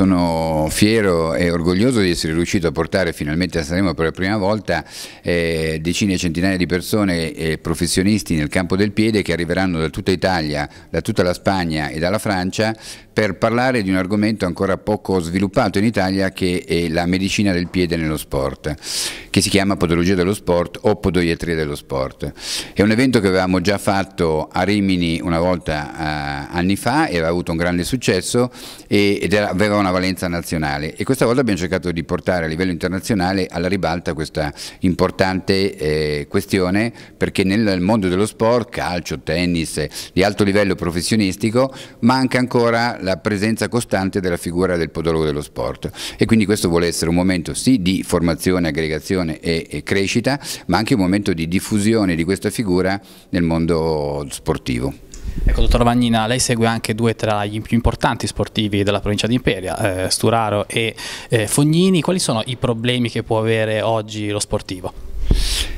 sono fiero e orgoglioso di essere riuscito a portare finalmente a Sanremo per la prima volta eh, decine e centinaia di persone eh, professionisti nel campo del piede che arriveranno da tutta Italia, da tutta la Spagna e dalla Francia per parlare di un argomento ancora poco sviluppato in Italia che è la medicina del piede nello sport, che si chiama podologia dello sport o podoiatria dello sport. È un evento che avevamo già fatto a Rimini una volta eh, anni fa e aveva avuto un grande successo ed aveva una una valenza nazionale e questa volta abbiamo cercato di portare a livello internazionale alla ribalta questa importante eh, questione perché nel mondo dello sport, calcio, tennis eh, di alto livello professionistico manca ancora la presenza costante della figura del podologo dello sport e quindi questo vuole essere un momento sì di formazione, aggregazione e, e crescita ma anche un momento di diffusione di questa figura nel mondo sportivo. Ecco, dottor Vagnina, lei segue anche due tra gli più importanti sportivi della provincia di Imperia, eh, Sturaro e eh, Fognini. Quali sono i problemi che può avere oggi lo sportivo?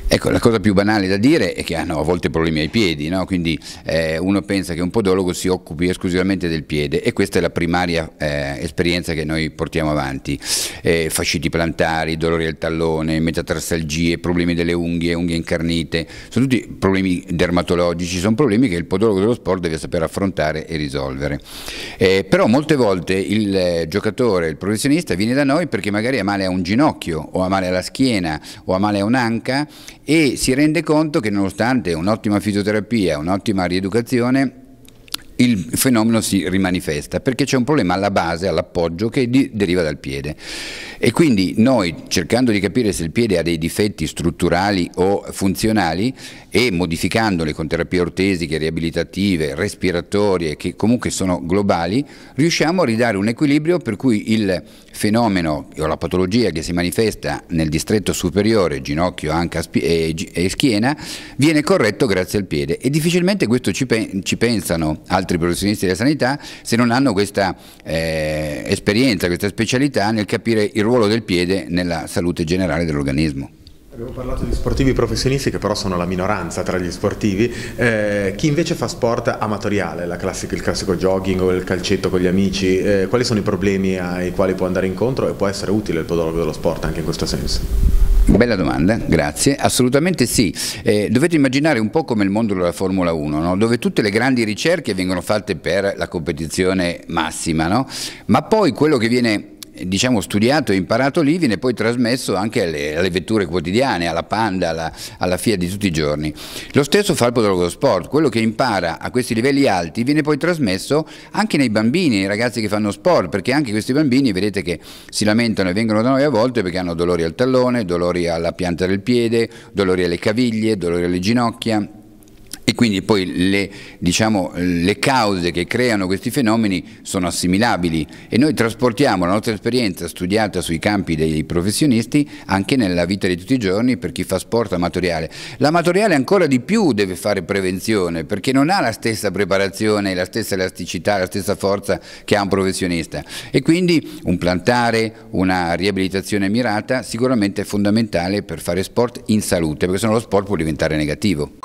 Ecco, la cosa più banale da dire è che hanno a volte problemi ai piedi, no? quindi eh, uno pensa che un podologo si occupi esclusivamente del piede e questa è la primaria eh, esperienza che noi portiamo avanti. Eh, fasciti plantari, dolori al tallone, metatarsalgie, problemi delle unghie, unghie incarnite, sono tutti problemi dermatologici, sono problemi che il podologo dello sport deve saper affrontare e risolvere. Eh, però molte volte il eh, giocatore, il professionista viene da noi perché magari ha male a un ginocchio o ha male alla schiena o ha male a un'anca e si rende conto che nonostante un'ottima fisioterapia, un'ottima rieducazione, il fenomeno si rimanifesta perché c'è un problema alla base, all'appoggio che deriva dal piede e quindi noi cercando di capire se il piede ha dei difetti strutturali o funzionali e modificandoli con terapie ortesiche, riabilitative, respiratorie che comunque sono globali, riusciamo a ridare un equilibrio per cui il fenomeno o la patologia che si manifesta nel distretto superiore, ginocchio, anca e schiena viene corretto grazie al piede e difficilmente questo ci, pe ci pensano altri altri professionisti della sanità se non hanno questa eh, esperienza, questa specialità nel capire il ruolo del piede nella salute generale dell'organismo. Abbiamo parlato di sportivi professionisti che però sono la minoranza tra gli sportivi, eh, chi invece fa sport amatoriale, classica, il classico jogging o il calcetto con gli amici, eh, quali sono i problemi ai quali può andare incontro e può essere utile il podologo dello sport anche in questo senso? Bella domanda, grazie. Assolutamente sì. Eh, dovete immaginare un po' come il mondo della Formula 1, no? dove tutte le grandi ricerche vengono fatte per la competizione massima, no? ma poi quello che viene diciamo, studiato e imparato lì viene poi trasmesso anche alle, alle vetture quotidiane, alla Panda, alla, alla, Fiat di tutti i giorni. Lo stesso fa il podologo sport, quello che impara a questi livelli alti viene poi trasmesso anche nei bambini, nei ragazzi che fanno sport, perché anche questi bambini vedete che si lamentano e vengono da noi a volte perché hanno dolori al tallone, dolori alla pianta del piede, dolori alle caviglie, dolori alle ginocchia e quindi poi le, diciamo, le, cause che creano questi fenomeni sono assimilabili e noi trasportiamo la nostra esperienza studiata sui campi dei professionisti anche nella vita di tutti i giorni per chi fa sport amatoriale. L'amatoriale ancora di più deve fare prevenzione perché non ha la stessa preparazione, la stessa elasticità, la stessa forza che ha un professionista e quindi un plantare, una riabilitazione mirata sicuramente è fondamentale per fare sport in salute perché se no lo sport può diventare negativo.